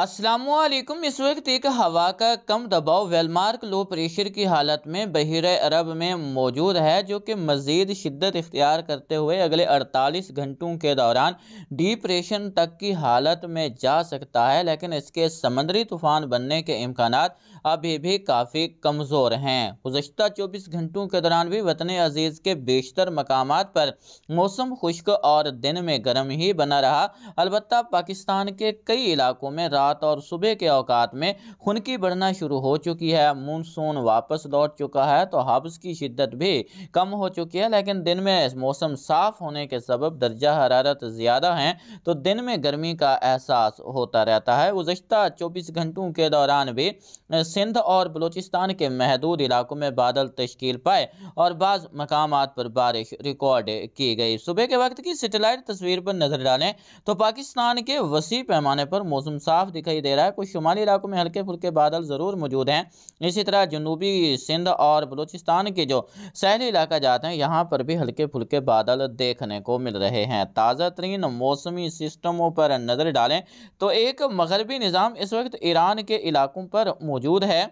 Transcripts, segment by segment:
असलम इस वक्त एक हवा का कम दबाव वेलमार्क लो प्रेशर की हालत में बहर अरब में मौजूद है जो कि मज़ीद शिद्दत इख्तियार करते हुए अगले 48 घंटों के दौरान डिप्रेशन तक की हालत में जा सकता है लेकिन इसके समंदरी तूफ़ान बनने के इम्कान अभी भी काफ़ी कमज़ोर हैं गुज्त चौबीस घंटों के दौरान भी वतन अजीज़ के बेशतर मकाम पर मौसम खुश्क और दिन में गर्म ही बना रहा अलबत् पाकिस्तान के कई इलाकों में अवकात और सुबह के अवकात में खुनकी बढ़ना शुरू हो चुकी है मानसून वापस लौट चुका है तो हब्स की शिद्दत भी कम हो चुकी है लेकिन दिन में मौसम साफ़ होने के सबब दर्जा हरारत ज़्यादा हैं तो दिन में गर्मी का एहसास होता रहता है गुजशत चौबीस घंटों के दौरान भी सिंध और बलूचिस्तान के महदूद इलाकों में बादल तश्कील पाए और बाद मकाम पर बारिश रिकॉर्ड की गई सुबह के वक्त की सेटेलाइट तस्वीर पर नज़र डालें तो पाकिस्तान के वसी पैमाने पर मौसम साफ दिखाई दे रहा है कुछ शुमाली इलाकों में हल्के फुल्के बादल ज़रूर मौजूद हैं इसी तरह जनूबी सिंध और बलूचिस्तान के जो शहरी इलाका जाते हैं यहाँ पर भी हल्के फुल्के बादल देखने को मिल रहे हैं ताज़ा तरीन मौसमी सिस्टमों पर नज़र डालें तो एक मगरबी निज़ाम इस वक्त ईरान के इलाकों पर मौजूद है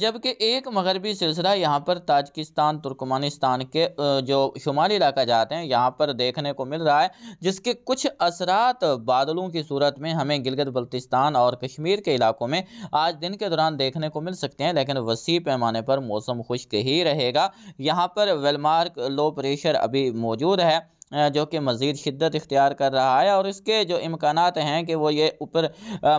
जबकि एक मगरबी सिलसिला यहाँ पर ताजकिस्तान तुर्कमानिस्तान के जो शुमाली इलाका जाते हैं यहाँ पर देखने को मिल रहा है जिसके कुछ असरात बादलों की सूरत में हमें गिलगित बल्तिस्तान और कश्मीर के इलाकों में आज दिन के दौरान देखने को मिल सकते हैं लेकिन वसी पैमाने पर मौसम खुश्क ही रहेगा यहाँ पर वेलमार्क लो प्रेशर अभी मौजूद है जो कि मज़ीद शिद्दत इख्तियार कर रहा है और इसके जो इम्कान हैं कि वो ये ऊपर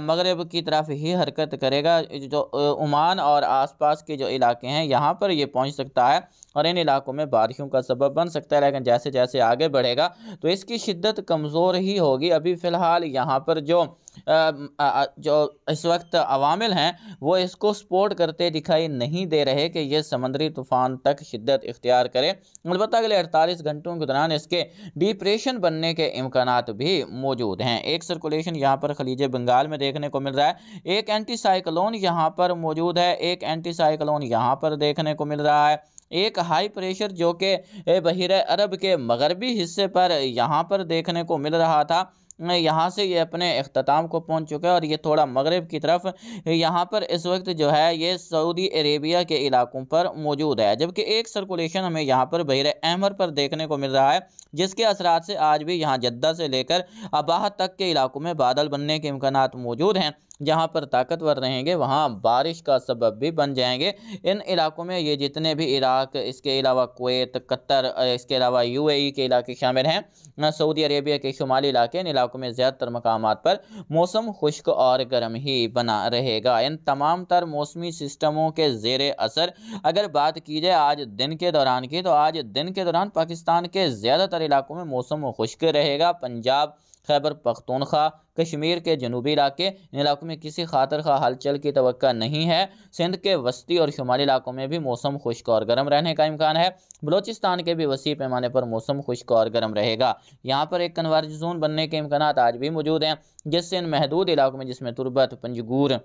मगरब की तरफ ही हरकत करेगा जो ओमान और आसपास के जो इलाके हैं यहाँ पर ये पहुँच सकता है और इन इलाकों में बारिशों का सबब बन सकता है लेकिन जैसे जैसे आगे बढ़ेगा तो इसकी शिद्दत कमज़ोर ही होगी अभी फ़िलहाल यहाँ पर जो जो इस वक्त अवामिल हैं वो इसको सपोर्ट करते दिखाई नहीं दे रहे कि ये समंदरी तूफ़ान तक शिद्दत इख्तियार करे अलबत् अगले अड़तालीस घंटों के दौरान इसके डिप्रेशन बनने के इम्कान भी मौजूद हैं एक सर्कुलेशन यहाँ पर खलीज बंगाल में देखने को मिल रहा है एक एंटी साइक्लोन यहाँ पर मौजूद है एक एंटी साइक्लोन यहाँ पर देखने को मिल रहा है एक हाई प्रेशर जो कि बहिर अरब के मगरबी हिस्से पर यहाँ पर देखने को मिल रहा था यहाँ से ये अपने अख्ताम को पहुँच चुका है और ये थोड़ा मगरब की तरफ यहाँ पर इस वक्त जो है ये सऊदी अरेबिया के इलाकों पर मौजूद है जबकि एक सर्कुलेशन हमें यहाँ पर बहर अहमर पर देखने को मिल रहा है जिसके असरा से आज भी यहाँ जद्दा से लेकर अबाह तक के इलाकों में बादल बनने के इम्कान मौजूद हैं जहाँ पर ताकतवर रहेंगे वहाँ बारिश का सबब भी बन जाएंगे इन इलाकों में ये जितने भी इराक इसके अलावा कोत कतर इसके अलावा यूएई के इलाके शामिल हैं सऊदी अरेबिया के शुमाली इलाके इन इलाकों में ज़्यादातर मकाम पर मौसम खुश्क और गर्म ही बना रहेगा इन तमाम तर मौसमी सिस्टमों के जेर असर अगर बात की जाए आज दिन के दौरान की तो आज दिन के दौरान पाकिस्तान के ज़्यादातर इलाकों में मौसम खुश्क रहेगा पंजाब खैबर पख्तूनख्वा कश्मीर के जनूबी इलाके इन इलाकों में किसी खातर खा हलचल की तो नहीं है सिंध के वस्ती और शुमाली इलाकों में भी मौसम खुश्क और गर्म रहने का इम्कान है बलोचिस्तान के भी वसी पैमाने पर मौसम खुश्क और गर्म रहेगा यहाँ पर एक कन्वर्ज जोन बनने के इम्कान आज भी मौजूद हैं जिससे इन महदूद इलाकों में जिसमें तुरबत पंजगूर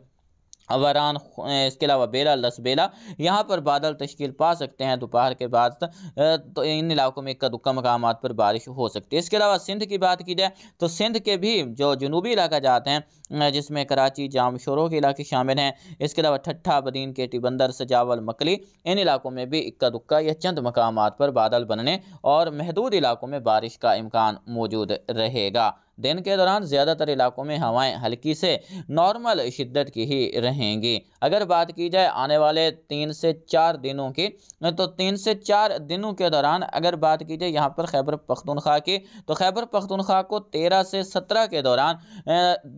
अवरान इसके अलावा बेला लसबेला यहाँ पर बादल तश्कील पा सकते हैं दोपहर के बाद तो इन इलाकों में कदुक्का मकाम पर बारिश हो सकती है इसके अलावा सिंध की बात की जाए तो सिंध के भी जो जनूबी इलाका जाते हैं जिसमें कराची जाम शोरों के इलाके शामिल हैं इसके अलावा ठट्ठा बदीन के टिबंदर सजावल मकली इन इलाकों में भी इक्का दुक्का या चंद मकाम पर बादल बनने और महदूद इलाकों में बारिश का इम्कान मौजूद रहेगा दिन के दौरान ज़्यादातर इलाकों में हवाएं हल्की से नॉर्मल शिद्दत की ही रहेंगी अगर बात की जाए आने वाले तीन से चार दिनों की तो तीन से चार दिनों के दौरान अगर बात की जाए यहाँ पर खैबर पख्तूनख्वा की तो खैबर पख्तूनख्वा को तेरह से सत्रह के दौरान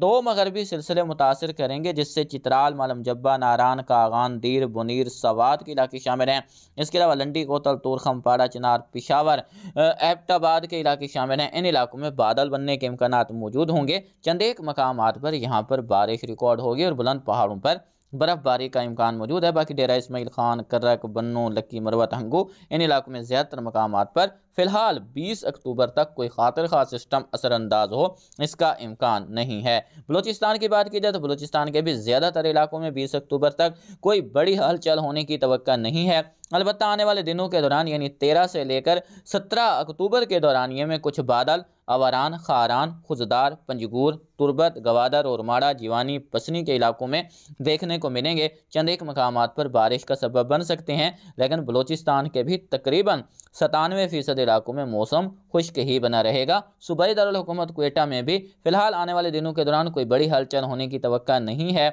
दो मगर भी सिलसिले मुतासर करेंगे जिससे चित्राल मालम जब्बा नारान कागान दीर बुनीर सवाद के इलाके शामिल हैं इसके अलावा लंडी कोतल तुरखम पाड़ा चिनार पिशावर एबटाबाद के इलाके शामिल हैं इन इलाकों में बादल बनने के इम्कान मौजूद होंगे चंद एक मकाम पर यहाँ पर बारिश रिकॉर्ड होगी और बुलंद पहाड़ों पर बर्फ़बारी का इम्कान मौजूद है बाकी डेरा इसमाइल खान कर्रक बन्नू लक्की मरवत हंगू इन इलाकों में ज़्यादातर मकाम पर फ़िलहाल 20 अक्टूबर तक कोई खातर खास सिस्टम असरानंदाज हो इसका इम्कान नहीं है बलोचिस्तान की बात की जाए तो बलोचिस्तान के भी ज़्यादातर इलाकों में बीस अक्टूबर तक कोई बड़ी हलचल होने की तो नहीं है अलबत्त आने वाले दिनों के दौरान यानी तेरह से लेकर सत्रह अक्टूबर के दौरान ये में कुछ बादल अवारान खारान खुजदार पंजगूर तुरबत गवादर और माड़ा जीवानी पसनी के इलाकों में देखने को मिलेंगे चंद एक मकाम पर बारिश का सबब बन सकते हैं लेकिन बलूचिस्तान के भी तकरीबन सतानवे फ़ीसद इलाकों में मौसम खुश्क ही बना रहेगा सूबाई दारकूमत कोयटा में भी फिलहाल आने वाले दिनों के दौरान कोई बड़ी हलचल होने की तो नहीं है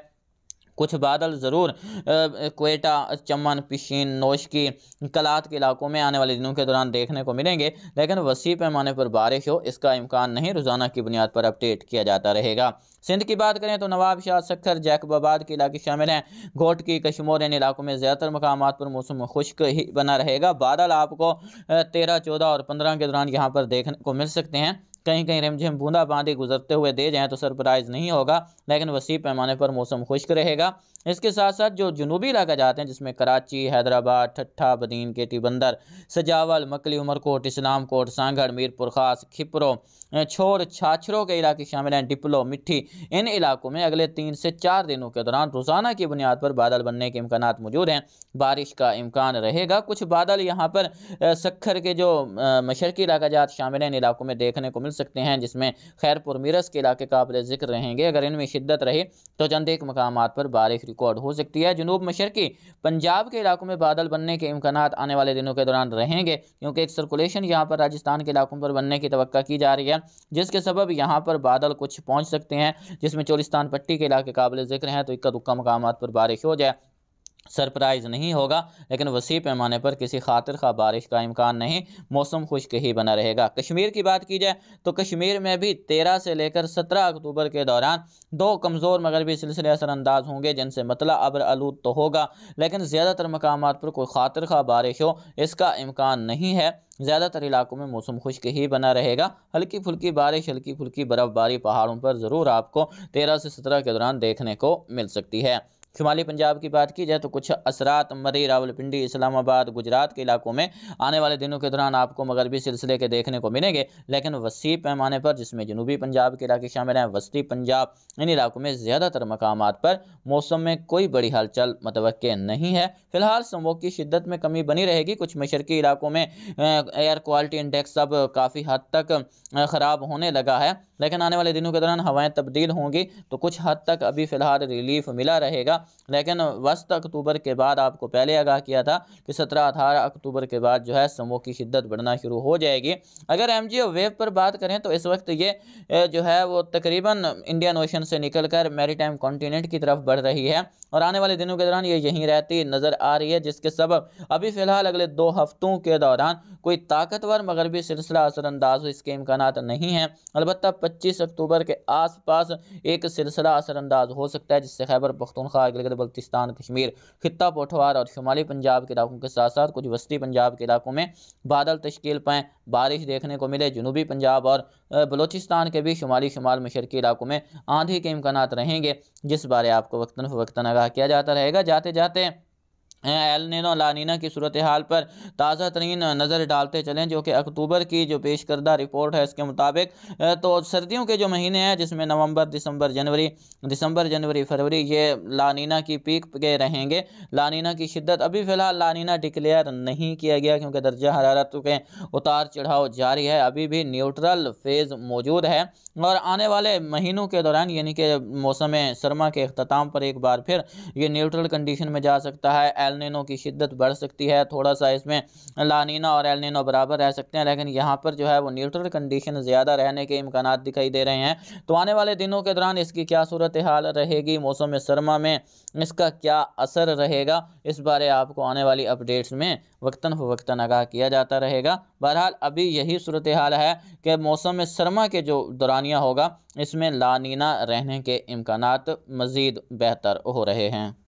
कुछ बादल ज़रूर कोयटा चमन पिशीन नौशकी कलात के इलाकों में आने वाले दिनों के दौरान देखने को मिलेंगे लेकिन वसी पैमाने पर बारिश हो इसका इम्कान नहीं रोज़ाना की बुनियाद पर अपडेट किया जाता रहेगा सिंध की बात करें तो नवाब शाह सखर जैकबाबाद के इलाके शामिल हैं घोट की कश्मोर इन इलाकों में ज़्यादातर मकाम पर मौसम खुश्क ही बना रहेगा बादल आपको तेरह चौदह और पंद्रह के दौरान यहाँ पर देखने को मिल सकते हैं कहीं कहीं रिमझिम बूंदा बांदी गुजरते हुए दे जाएँ तो सरप्राइज नहीं होगा लेकिन वसी पैमाने पर मौसम खुश्क रहेगा इसके साथ साथ जो जनूबी इलाका जाते हैं जिसमें कराची हैदराबाद ठट्ठा बदीन केटी बंदर सजावल मकली उमरकोट इस्लामकोट सांगढ़ मीरपुर खास खिपरो छोर छाछरों के इलाके शामिल हैं डिपलो मिट्टी इन इलाकों में अगले तीन से चार दिनों के दौरान रोज़ाना की बुनियाद पर बादल बनने के इम्कान मौजूद हैं बारिश का इम्कान रहेगा कुछ बादल यहाँ पर सखर के जो मशरकी इलाका जात शामिल हैं इन इलाकों में देखने को मिल मिल सकते हैं जिसमें खैरपुर मीरस के इलाके काबिल जिक्र रहेंगे अगर इनमें शिद्दत रही तो चंद एक मकाम पर बारिश रिकॉर्ड हो सकती है जनूब मशरकी पंजाब के इलाकों में बादल बनने के इम्कान आने वाले दिनों के दौरान रहेंगे क्योंकि एक सर्कुलेशन यहाँ पर राजस्थान के इलाकों पर बनने की तो की जा रही है जिसके सबब यहाँ पर बादल कुछ पहुँच सकते हैं जिसमें चोलिस्तान पट्टी के इलाके काबिल जिक्र हैं तो इक्का दुक्का मकाम पर बारिश हो जाए सरप्राइज़ नहीं होगा लेकिन वसी पैमाने पर किसी खातिर खा बारिश का इम्कान नहीं मौसम खुश्क ही बना रहेगा कश्मीर की बात की जाए तो कश्मीर में भी तेरह से लेकर सत्रह अक्टूबर के दौरान दो कमज़ोर मगरबी सिलसिले असरानंदाज होंगे जिनसे मतला अबर आलूद तो होगा लेकिन ज़्यादातर मकाम पर कोई खातिर खा बारिश हो इसका इम्कान नहीं है ज़्यादातर इलाकों में मौसम खुश्क ही बना रहेगा हल्की फुल्की बारिश हल्की फुल्की बर्फ़बारी पहाड़ों पर ज़रूर आपको तेरह से सत्रह के दौरान देखने को मिल सकती है शुमाली पंजाब की बात की जाए तो कुछ असरात मरी रावलपिंडी इस्लामाबाद गुजरात के इलाकों में आने वाले दिनों के दौरान आपको मगरबी सिलसिले के देखने को मिलेंगे लेकिन वसी पैमाने पर जिसमें जनूबी पंजाब के इलाके शामिल हैं वस्ती पंजाब इन इलाकों में ज़्यादातर मकाम पर मौसम में कोई बड़ी हलचल मतव नहीं है फिलहाल समोक की शिद्दत में कमी बनी रहेगी कुछ मशरकी इलाकों में एयर क्वालिटी इंडेक्स अब काफ़ी हद तक ख़राब होने लगा है लेकिन आने वाले दिनों के दौरान हवाएं तब्दील होंगी तो कुछ हद तक अभी फ़िलहाल रिलीफ मिला रहेगा लेकिन वस्त अक्टूबर के बाद आपको पहले आगाह किया था कि सत्रह अठारह अक्टूबर के बाद जो है समों की शिद्दत बढ़ना शुरू हो जाएगी अगर एम वेव पर बात करें तो इस वक्त ये जो है वो तकरीबन इंडियन ओशन से निकल कर मैरीटाइम कॉन्टीनेंट की तरफ बढ़ रही है और आने वाले दिनों के दौरान ये यहीं रहती नज़र आ रही है जिसके सबब अभी फ़िलहाल अगले दो हफ्तों के दौरान कोई ताकतवर मगरबी सिलसिला असरअंदाज इसके इम्कान नहीं हैं अलबत्त पच्चीस अक्टूबर के आसपास एक सिलसिला असरअंदाज हो सकता है जिससे खैबर पख्तूनख्वा गलगत तो बल्तिस्तान कश्मीर खिता पोठवार और शुमाली पंजाब के इलाकों के साथ साथ कुछ वस्ती पंजाब के इलाकों में बादल तश्कील पाएँ बारिश देखने को मिले जनूबी पंजाब और बलोचिस्तान के भी शुमाली शुमाल मशरकी इलाकों में आंधी के इम्कान रहेंगे जिस बारे आपको वक्ता फ़वक्ता आगाह किया जाता रहेगा जाते जाते नीनो लानीना की सूरत हाल पर ताज़ा तरीन नज़र डालते चलें जो कि अक्टूबर की जो पेश करदा रिपोर्ट है इसके मुताबिक तो सर्दियों के जो महीने हैं जिसमें नवंबर दिसंबर जनवरी दिसंबर जनवरी फरवरी ये लानीना की पीक के रहेंगे लानीना की शिद्दत अभी फ़िलहाल लानीना डिक्लेयर नहीं किया गया क्योंकि दर्जा हरारत के उतार चढ़ाव जारी है अभी भी न्यूट्रल फेज़ मौजूद है और आने वाले महीनों के दौरान यानी कि मौसम सरमा के अख्ताम पर एक बार फिर ये न्यूट्रल कंडीशन में जा सकता है एलनिनो की शिद्दत बढ़ सकती है थोड़ा सा इसमें लानीना और एलनिनो बराबर रह सकते हैं लेकिन यहाँ पर जो है वो न्यूट्रल कंडीशन ज़्यादा रहने के इम्कान दिखाई दे रहे हैं तो आने वाले दिनों के दौरान इसकी क्या सूरत हाल रहेगी मौसम सरमा में इसका क्या असर रहेगा इस बारे आपको आने वाली अपडेट्स में वक्ता फवक्ता आगाह किया जाता रहेगा बहरहाल अभी यही सूरत हाल है कि मौसम में सरमा के जो दौरानिया होगा इसमें लानीना रहने के इम्कान मज़ीद बेहतर हो रहे हैं